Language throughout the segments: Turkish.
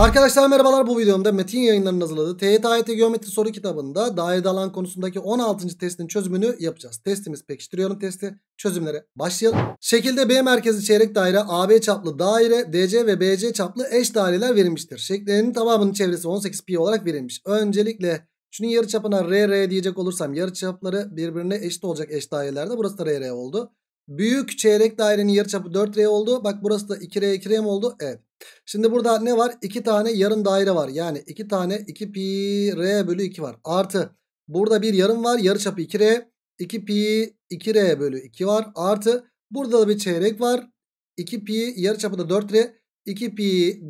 Arkadaşlar merhabalar bu videomda Metin yayınlarının hazırladığı TYT e Geometri soru kitabında dairede alan konusundaki 16. testin çözümünü yapacağız. Testimiz pekiştiriyorum testi çözümlere başlayalım. Şekilde B merkezi çeyrek daire, AB çaplı daire, DC ve BC çaplı eş daireler verilmiştir. Şeklerinin tamamının çevresi 18 pi olarak verilmiş. Öncelikle şunun yarıçapına RR diyecek olursam yarıçapları birbirine eşit olacak eş dairelerde. Burası da RR oldu. Büyük çeyrek dairenin yarıçapı 4R oldu. Bak burası da 2R 2R mi oldu? Evet. Şimdi burada ne var? 2 tane yarım daire var. Yani 2 tane 2 pi r bölü 2 var. Artı burada bir yarım var. Yarıçapı 2r. 2 pi 2r bölü 2 var. Artı burada da bir çeyrek var. 2 pi yarıçapı da 4r. 2 pi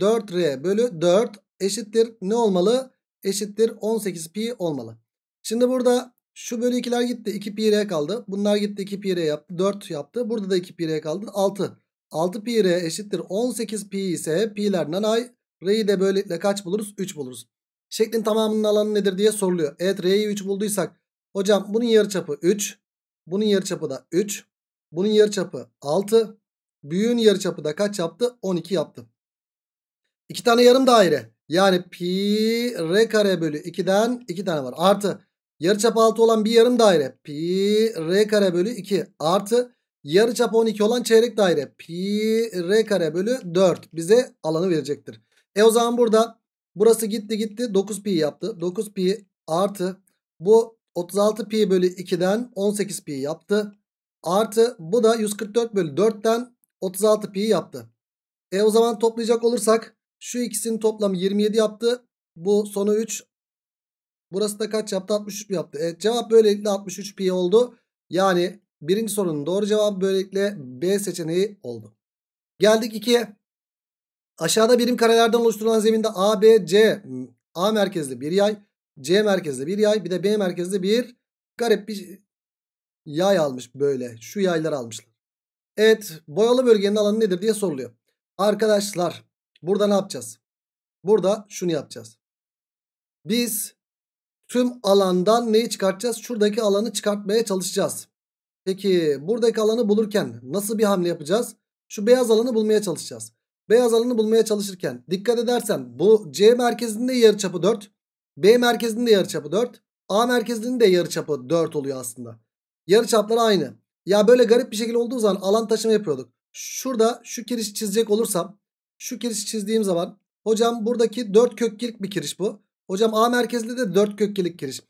4r bölü 4 eşittir ne olmalı? Eşittir 18 pi olmalı. Şimdi burada şu bölü 2'ler gitti. 2 pi r kaldı. Bunlar gitti 2 pi r yaptı. 4 yaptı. Burada da 2 pi r kaldı. 6. 6 pi r eşittir 18 pi ise pi'lerden ay. R'yi de böylelikle kaç buluruz? 3 buluruz. Şeklin tamamının alanı nedir diye soruluyor. Evet R'yi 3 bulduysak hocam bunun yarıçapı 3. Bunun yarıçapı da 3. Bunun yarıçapı 6. Büyüğün yarıçapı da kaç yaptı? 12 yaptı. 2 tane yarım daire. Yani pi r kare bölü 2'den 2 tane var. Artı yarıçapı 6 olan bir yarım daire. Pi r kare bölü 2 artı Yarıçapı 12 olan çeyrek daire pi r kare bölü 4 bize alanı verecektir. E o zaman burada burası gitti gitti 9 pi yaptı. 9 pi artı bu 36 pi bölü 2'den 18 pi yaptı. Artı bu da 144 bölü 4'ten 36 pi yaptı. E o zaman toplayacak olursak şu ikisinin toplamı 27 yaptı. Bu sonu 3. Burası da kaç yaptı? 63 pi yaptı. Evet cevap böylelikle 63 pi oldu. Yani Birinci sorunun doğru cevabı böylelikle B seçeneği oldu. Geldik 2'ye. Aşağıda birim karelerden oluşturulan zeminde A, B, C, A merkezli bir yay, C merkezli bir yay, bir de B merkezli bir garip bir yay almış böyle. Şu yayları almışlar. Evet boyalı bölgenin alanı nedir diye soruluyor. Arkadaşlar burada ne yapacağız? Burada şunu yapacağız. Biz tüm alandan neyi çıkartacağız? Şuradaki alanı çıkartmaya çalışacağız. Peki buradaki alanı bulurken nasıl bir hamle yapacağız? Şu beyaz alanı bulmaya çalışacağız. Beyaz alanı bulmaya çalışırken dikkat edersen bu C merkezinde yarıçapı 4. B merkezinde yarıçapı 4. A merkezinde de yarıçapı 4 oluyor aslında. Yarıçaplar aynı. Ya böyle garip bir şekilde olduğu zaman alan taşıma yapıyorduk. Şurada şu kirişi çizecek olursam şu kirişi çizdiğim zaman hocam buradaki 4 kökkilik bir kiriş bu. Hocam A merkezinde de 4 kökkilik kiriş.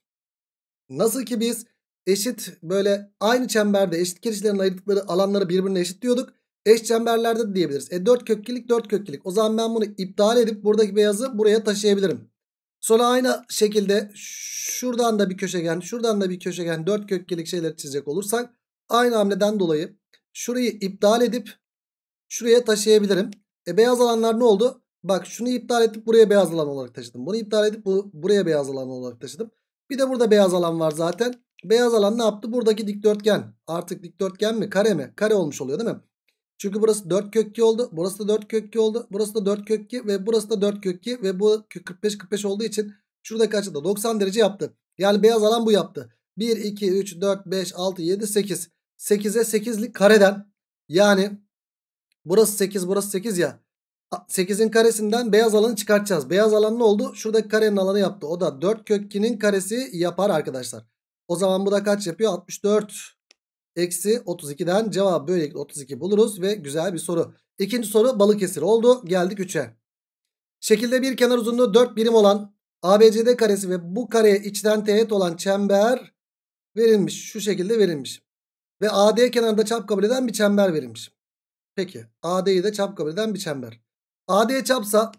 Nasıl ki biz eşit böyle aynı çemberde eşit kirişlerin ayırdıkları alanları birbirine eşit diyorduk. Eş çemberlerde de diyebiliriz. E 4 kökkilik 4 kökkilik. O zaman ben bunu iptal edip buradaki beyazı buraya taşıyabilirim. Sonra aynı şekilde şuradan da bir köşegen, şuradan da bir köşegen 4 kökkilik şeyler çizecek olursak aynı hamleden dolayı şurayı iptal edip şuraya taşıyabilirim. E beyaz alanlar ne oldu? Bak şunu iptal edip buraya beyaz alan olarak taşıdım. Bunu iptal edip bu, buraya beyaz alan olarak taşıdım. Bir de burada beyaz alan var zaten. Beyaz alan ne yaptı? Buradaki dikdörtgen. Artık dikdörtgen mi? Kare mi? Kare olmuş oluyor değil mi? Çünkü burası 4 kökki oldu. Burası da 4 kökki oldu. Burası da 4 kökki ve burası da 4 kökki ve bu 45 45 olduğu için şurada şuradaki da 90 derece yaptı. Yani beyaz alan bu yaptı. 1, 2, 3, 4, 5, 6, 7, 8. 8'e 8'lik kareden yani burası 8 burası 8 ya. 8'in karesinden beyaz alanı çıkartacağız. Beyaz alan ne oldu? Şuradaki karenin alanı yaptı. O da 4 kökkinin karesi yapar arkadaşlar. O zaman bu da kaç yapıyor? 64 eksi 32'den cevap böylelikle 32 buluruz ve güzel bir soru. İkinci soru Balıkesir oldu. Geldik 3'e. Şekilde bir kenar uzunluğu 4 birim olan ABCD karesi ve bu kareye içten teğet olan çember verilmiş. Şu şekilde verilmiş. Ve AD kenarında çap kabul eden bir çember verilmiş. Peki AD'yi de çap kabul eden bir çember. AD çapsa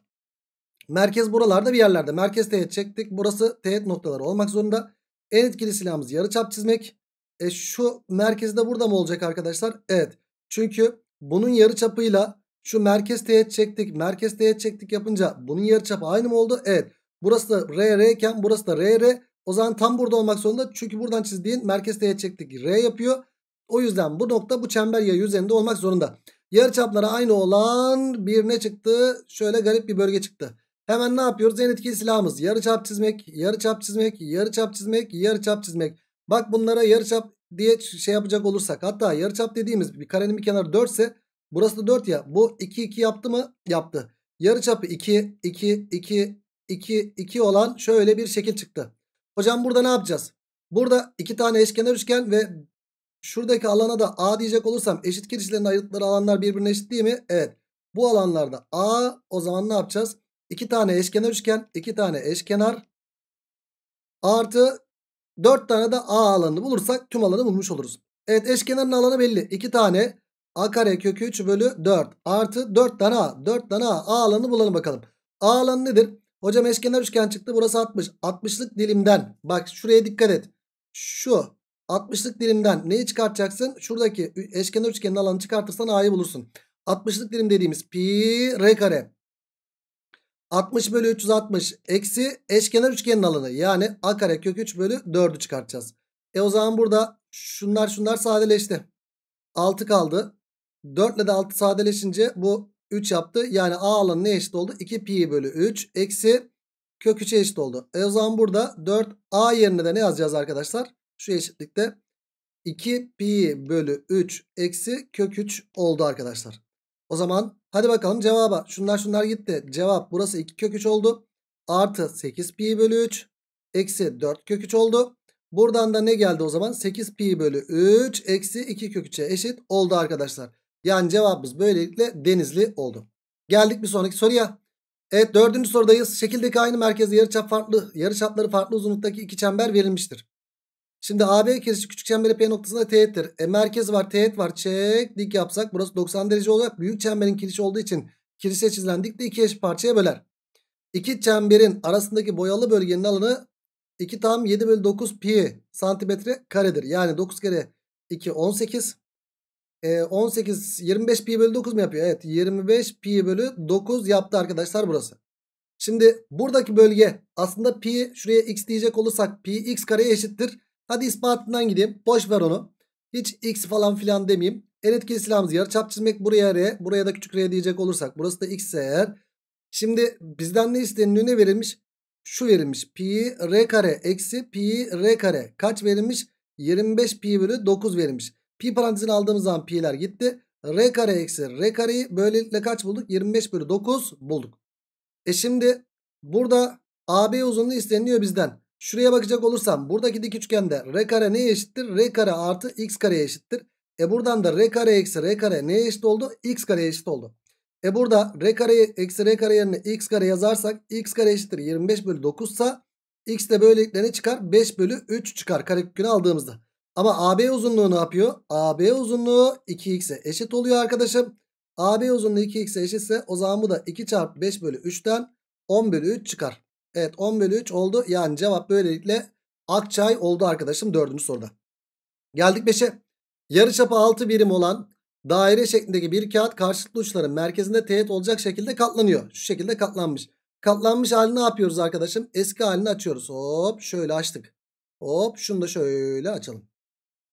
merkez buralarda bir yerlerde. Merkez teğet çektik. Burası teğet noktaları olmak zorunda. En etkili silahımız yarı çap çizmek. E şu merkezi de burada mı olacak arkadaşlar? Evet. Çünkü bunun yarı çapıyla şu merkez teğet çektik. Merkez teğet çektik yapınca bunun yarı yarıçapı aynı mı oldu? Evet. Burası da RR iken burası da RR. O zaman tam burada olmak zorunda. Çünkü buradan çizdiğin merkez teğet çektik R yapıyor. O yüzden bu nokta bu çember yayı üzerinde olmak zorunda. Yarı çapları aynı olan bir ne çıktı? Şöyle garip bir bölge çıktı. Hemen ne yapıyoruz? En etkili silahımız yarıçap çizmek, yarıçap çizmek, yarıçap çizmek, yarıçap çizmek. Bak bunlara yarıçap diye şey yapacak olursak hatta yarıçap dediğimiz bir karenin bir kenarı 4 ise burası da 4 ya. Bu 2 2 yaptı mı? Yaptı. Yarıçapı 2 2 2 2 2 olan şöyle bir şekil çıktı. Hocam burada ne yapacağız? Burada iki tane eşkenar üçgen ve şuradaki alana da A diyecek olursam eşit kirişlerin ayrıtları alanlar birbirine eşit değil mi? Evet. Bu alanlarda A o zaman ne yapacağız? 2 tane eşkenar üçgen, 2 tane eşkenar artı 4 tane de A alanını bulursak tüm alanı bulmuş oluruz. Evet eşkenarın alanı belli. 2 tane A kare kökü 3 bölü 4 artı 4 tane A. 4 tane A. A alanını bulalım bakalım. A alanı nedir? Hocam eşkenar üçgen çıktı. Burası 60. 60'lık dilimden. Bak şuraya dikkat et. Şu 60'lık dilimden neyi çıkartacaksın? Şuradaki eşkenar üçgenin alanı çıkartırsan A'yı bulursun. 60'lık dilim dediğimiz pi r kare. 60 bölü 360 eksi eşkenar üçgenin alanı. Yani a kare kök 3 bölü 4'ü çıkartacağız. E o zaman burada şunlar şunlar sadeleşti. 6 kaldı. 4 ile de 6 sadeleşince bu 3 yaptı. Yani a alanı ne eşit oldu? 2 pi bölü 3 eksi kök 3'e eşit oldu. E o zaman burada 4a yerine de ne yazacağız arkadaşlar? Şu eşitlikte 2 pi bölü 3 eksi kök 3 oldu arkadaşlar. O zaman Hadi bakalım cevaba. Şunlar şunlar gitti. Cevap burası 2 kök 3 oldu. Artı 8 pi bölü 3. Eksi 4 kök 3 oldu. Buradan da ne geldi o zaman? 8 pi bölü 3 eksi 2 kök 3'e eşit oldu arkadaşlar. Yani cevabımız böylelikle denizli oldu. Geldik bir sonraki soruya. Evet dördüncü sorudayız. Şekildeki aynı merkezi yarıçap farklı, yarıçapları farklı uzunluktaki iki çember verilmiştir. Şimdi AB kesişi küçük çemberi P noktasında teğettir. E merkez var teğet var. Çek dik yapsak burası 90 derece olacak. Büyük çemberin kirişi olduğu için kirişe çizilen dik de iki eş parçaya böler. İki çemberin arasındaki boyalı bölgenin alanı 2 tam 7 bölü 9 pi santimetre karedir. Yani 9 kere 2 18. E, 18 25 pi bölü 9 mu yapıyor? Evet 25 pi bölü 9 yaptı arkadaşlar burası. Şimdi buradaki bölge aslında pi şuraya x diyecek olursak pi x kareye eşittir. Hadi ispatından gideyim. Boş ver onu. Hiç x falan filan demeyeyim. En etkili silahımız Çap çizmek. Buraya r, buraya da küçük r diyecek olursak. Burası da x eğer. Şimdi bizden ne isteniliyor? Ne verilmiş? Şu verilmiş. Pi r kare eksi pi r kare. Kaç verilmiş? 25 pi bölü 9 verilmiş. Pi parantezini aldığımız zaman pi'ler gitti. R kare eksi R kareyi böylelikle kaç bulduk? 25 bölü 9 bulduk. E şimdi burada AB uzunluğu isteniliyor bizden. Şuraya bakacak olursam buradaki dik üçgende r kare neye eşittir? r kare artı x kareye eşittir. E buradan da r kare eksi r kare neye eşit oldu? x kareye eşit oldu. E burada r kare eksi r kare yerine x kare yazarsak x kare eşittir 25 bölü 9 sa x de böylelikle ne çıkar? 5 bölü 3 çıkar karekökünü aldığımızda. Ama AB uzunluğu ne yapıyor? AB uzunluğu 2x'e eşit oluyor arkadaşım. AB uzunluğu 2x'e eşitse o zaman bu da 2 çarpı 5 bölü 3'ten 10 bölü 3 çıkar. Evet 10 bölü 3 oldu. Yani cevap böylelikle Akçay oldu arkadaşım dördüncü soruda. Geldik 5'e. Yarıçapı 6 birim olan daire şeklindeki bir kağıt karşılıklı uçların merkezinde teğet olacak şekilde katlanıyor. Şu şekilde katlanmış. Katlanmış halini ne yapıyoruz arkadaşım? Eski halini açıyoruz. Hop şöyle açtık. Hop şunu da şöyle açalım.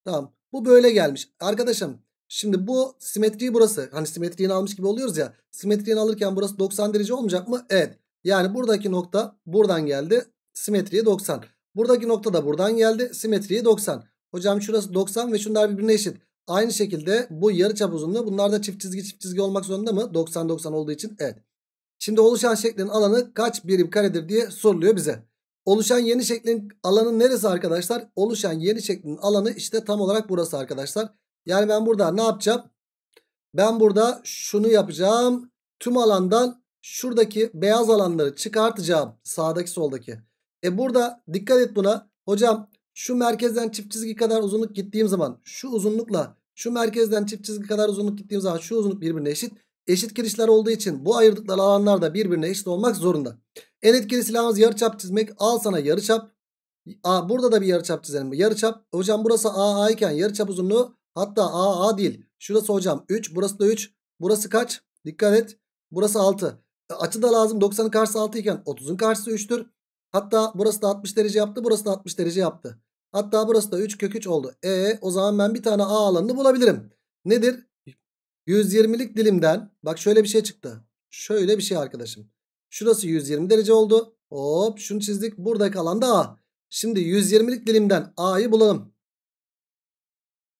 Tamam. Bu böyle gelmiş. Arkadaşım şimdi bu simetriği burası. Hani simetriyi almış gibi oluyoruz ya. Simetriyi alırken burası 90 derece olmayacak mı? Evet. Yani buradaki nokta buradan geldi. Simetriye 90. Buradaki nokta da buradan geldi. Simetriye 90. Hocam şurası 90 ve şunlar birbirine eşit. Aynı şekilde bu yarıçap uzunluğu bunlar da çift çizgi çift çizgi olmak zorunda mı? 90-90 olduğu için evet. Şimdi oluşan şeklin alanı kaç birim karedir diye soruluyor bize. Oluşan yeni şeklin alanı neresi arkadaşlar? Oluşan yeni şeklin alanı işte tam olarak burası arkadaşlar. Yani ben burada ne yapacağım? Ben burada şunu yapacağım. Tüm alandan şuradaki beyaz alanları çıkartacağım. Sağdaki soldaki. E burada dikkat et buna. Hocam şu merkezden çift çizgi kadar uzunluk gittiğim zaman şu uzunlukla şu merkezden çift çizgi kadar uzunluk gittiğim zaman şu uzunluk birbirine eşit. Eşit girişler olduğu için bu ayırdıkları alanlar da birbirine eşit olmak zorunda. En etkili silahımız yarıçap çizmek. Al sana yarıçap. A, burada da bir yarıçap çizelim. Yarıçap hocam burası AA iken yarıçap uzunluğu hatta AA değil. Şurası hocam 3 burası da 3. Burası kaç? Dikkat et. Burası 6. E, açı da lazım. 90'ın karşısı 6 iken 30'un karşısı 3'tür. Hatta burası da 60 derece yaptı. Burası da 60 derece yaptı. Hatta burası da 3 kök 3 oldu. E o zaman ben bir tane A alanını bulabilirim. Nedir? 120'lik dilimden bak şöyle bir şey çıktı. Şöyle bir şey arkadaşım. Şurası 120 derece oldu. Hop şunu çizdik. Burada kalan da A. Şimdi 120'lik dilimden A'yı bulalım.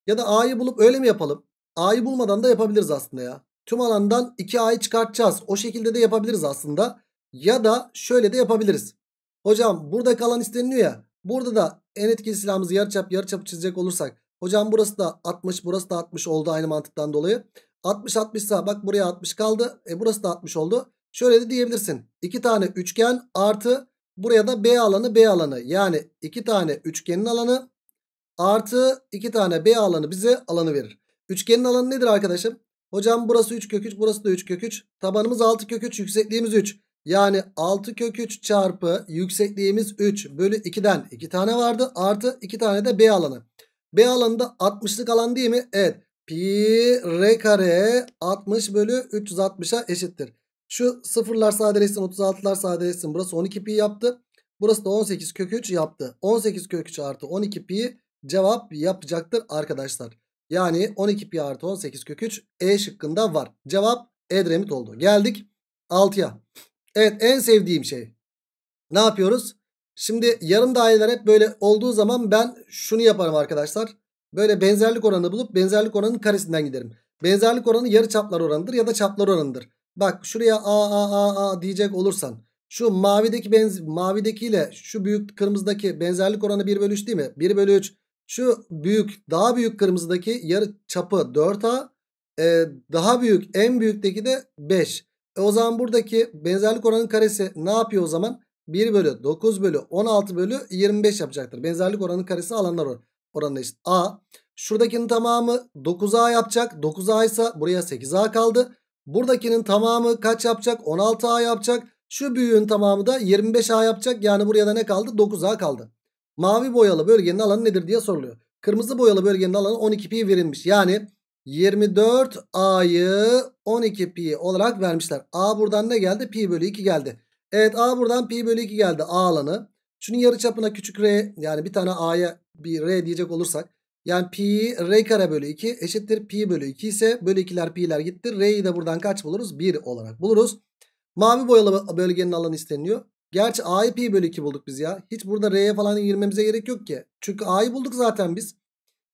Ya da A'yı bulup öyle mi yapalım? A'yı bulmadan da yapabiliriz aslında ya. Tüm alandan 2a'yı çıkartacağız. O şekilde de yapabiliriz aslında. Ya da şöyle de yapabiliriz. Hocam burada kalan isteniliyor ya. Burada da en etkili silahımızı yarıçap yarıçap çizecek olursak. Hocam burası da 60 burası da 60 oldu aynı mantıktan dolayı. 60 60 sağ bak buraya 60 kaldı. E burası da 60 oldu. Şöyle de diyebilirsin. 2 tane üçgen artı buraya da B alanı B alanı. Yani 2 tane üçgenin alanı artı 2 tane B alanı bize alanı verir. Üçgenin alanı nedir arkadaşım? Hocam burası 3 kök 3 burası da 3 kök 3. Tabanımız 6 kök 3 yüksekliğimiz 3. Yani 6 kök 3 çarpı yüksekliğimiz 3 bölü 2'den 2 tane vardı. Artı 2 tane de B alanı. B alanı da 60'lık alan değil mi? Evet. Pi r kare 60 bölü 360'a eşittir. Şu sıfırlar sadeleşsin 36'lar sadeleşsin. Burası 12 pi yaptı. Burası da 18 kök 3 yaptı. 18 kök 3 artı 12 pi cevap yapacaktır arkadaşlar. Yani 12 pi artı 18 kök 3 E şıkkında var. Cevap Edremit oldu. Geldik 6'ya. Evet en sevdiğim şey. Ne yapıyoruz? Şimdi yarım daireler hep böyle olduğu zaman ben şunu yaparım arkadaşlar. Böyle benzerlik oranını bulup benzerlik oranının karesinden giderim. Benzerlik oranı yarı çaplar oranıdır ya da çaplar oranıdır. Bak şuraya a a a a diyecek olursan şu mavideki benz mavidekiyle şu büyük kırmızıdaki benzerlik oranı 1 bölü 3 değil mi? 1 bölü 3. Şu büyük daha büyük kırmızıdaki yarı çapı 4A e, daha büyük en büyükteki de 5. E o zaman buradaki benzerlik oranının karesi ne yapıyor o zaman? 1 bölü 9 bölü 16 bölü 25 yapacaktır. Benzerlik oranının karesi alanlar oranı oranına eşit. A. Şuradakinin tamamı 9A yapacak. 9A ise buraya 8A kaldı. Buradakinin tamamı kaç yapacak? 16A yapacak. Şu büyüğün tamamı da 25A yapacak. Yani buraya da ne kaldı? 9A kaldı. Mavi boyalı bölgenin alanı nedir diye soruluyor. Kırmızı boyalı bölgenin alanı 12 pi verilmiş. Yani 24 a'yı 12 pi olarak vermişler. A buradan ne geldi? Pi bölü 2 geldi. Evet A buradan pi bölü 2 geldi A alanı. Şunun yarıçapına küçük r yani bir tane a'ya bir r diyecek olursak yani pi r kare bölü 2 eşittir pi bölü 2 ise bölü 2'ler pi'ler gitti. R'yi de buradan kaç buluruz? 1 olarak buluruz. Mavi boyalı bölgenin alanı isteniyor. Gerçi A'yı pi bölü 2 bulduk biz ya. Hiç burada R'ye falan girmemize gerek yok ki. Çünkü A'yı bulduk zaten biz.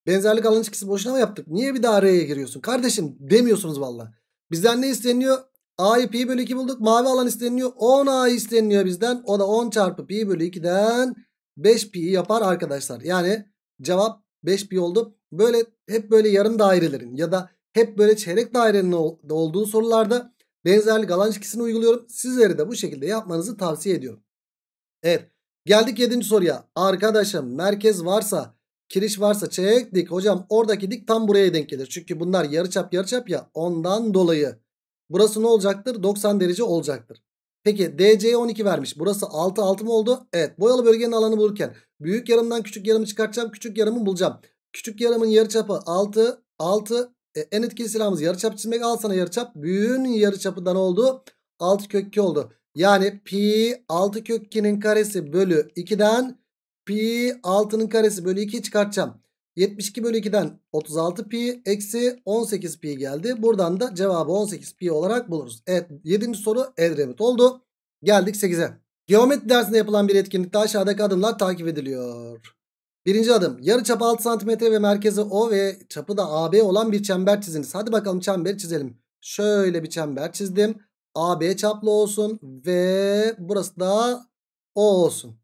Benzerlik alan ilişkisi boşuna mı yaptık? Niye bir daha R'ye giriyorsun? Kardeşim demiyorsunuz valla. Bizden ne isteniyor? A'yı pi bölü 2 bulduk. Mavi alan isteniyor. 10 A'yı isteniyor bizden. O da 10 çarpı pi bölü 2'den 5 pi yapar arkadaşlar. Yani cevap 5 pi oldu. Böyle hep böyle yarım dairelerin ya da hep böyle çeyrek dairenin olduğu sorularda Benzerlik alan ilişkisini uyguluyorum. Sizleri de bu şekilde yapmanızı tavsiye ediyorum. Evet. Geldik 7. soruya. Arkadaşım merkez varsa kiriş varsa çek dik. Hocam oradaki dik tam buraya denk gelir. Çünkü bunlar yarıçap yarıçap ya ondan dolayı. Burası ne olacaktır? 90 derece olacaktır. Peki DC'ye 12 vermiş. Burası 6 6 mı oldu? Evet. Boyalı bölgenin alanı bulurken büyük yarımdan küçük yarımı çıkartacağım. Küçük yarımı bulacağım. Küçük yarımın yarıçapı 6 6 e, en etkili silahımız yarıçap çizmek. Al sana yarıçap. Büyüğün yarıçapından oldu. 6 kök 2 oldu. Yani pi 6 kök 2'nin karesi bölü 2'den pi 6'nın karesi bölü 2 çıkartacağım. 72 bölü 2'den 36 pi eksi 18 pi geldi. Buradan da cevabı 18 pi olarak buluruz. Evet 7. soru Edremit oldu. Geldik 8'e. Geometri dersinde yapılan bir etkinlikte aşağıdaki adımlar takip ediliyor. Birinci adım yarı yarıçapı 6 cm ve merkezi O ve çapı da AB olan bir çember çiziniz. Hadi bakalım çemberi çizelim. Şöyle bir çember çizdim. AB çaplı olsun ve burası da O olsun.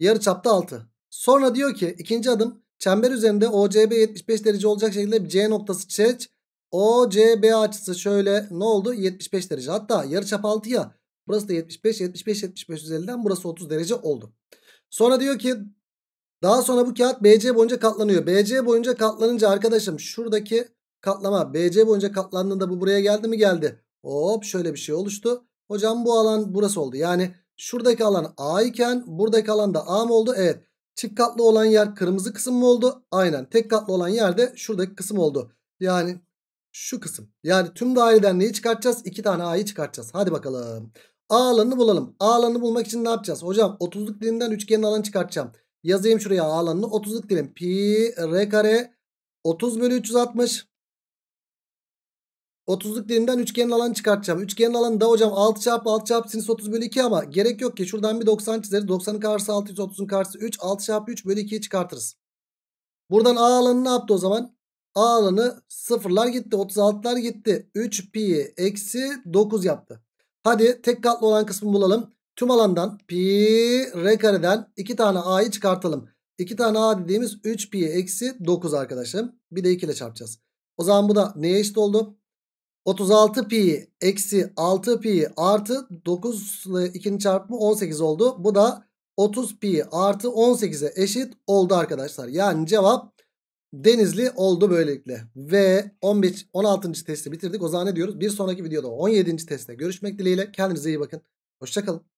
Yarı çapta 6. Sonra diyor ki ikinci adım çember üzerinde OCB 75 derece olacak şekilde bir C noktası çiz. OCB açısı şöyle ne oldu? 75 derece. Hatta yarı çap 6 ya. Burası da 75 75 75 üzerinden burası 30 derece oldu. Sonra diyor ki daha sonra bu kağıt BC boyunca katlanıyor. BC boyunca katlanınca arkadaşım şuradaki katlama BC boyunca katlandığında bu buraya geldi mi geldi. Hop şöyle bir şey oluştu. Hocam bu alan burası oldu. Yani şuradaki alan A iken buradaki alan da A mı oldu? Evet. Çift katlı olan yer kırmızı kısım mı oldu? Aynen. Tek katlı olan yer de şuradaki kısım oldu. Yani şu kısım. Yani tüm daireden neyi çıkartacağız? İki tane A'yı çıkartacağız. Hadi bakalım. A alanını bulalım. A alanını bulmak için ne yapacağız? Hocam 30'luk dilimden üçgenin alanı çıkartacağım. Yazayım şuraya alanını 30'luk dilim. Pi r kare 30 bölü 360. 30'luk dilimden üçgenin alanı çıkartacağım. Üçgenin alanı da hocam 6 çarpı 6 çarpı sinüs 30 bölü 2 ama gerek yok ki. Şuradan bir 90 çizeriz. 90'ın karşısı 600, 30'un karşısı 3. 6 çarpı 3 bölü 2'yi çıkartırız. Buradan A alanı ne yaptı o zaman? A alanı sıfırlar gitti. 36'lar gitti. 3 pi eksi 9 yaptı. Hadi tek katlı olan kısmı bulalım. Tüm alandan pi r kareden 2 tane a'yı çıkartalım. 2 tane a dediğimiz 3 pi eksi 9 arkadaşım. Bir de 2 ile çarpacağız. O zaman bu da neye eşit oldu? 36 pi eksi 6 pi artı 9 ile 2'nin çarpımı 18 oldu. Bu da 30 pi artı 18'e eşit oldu arkadaşlar. Yani cevap Denizli oldu böylelikle. Ve 15, 16. testi bitirdik. O zaman ne diyoruz? Bir sonraki videoda 17. testte görüşmek dileğiyle. Kendinize iyi bakın. Hoşçakalın.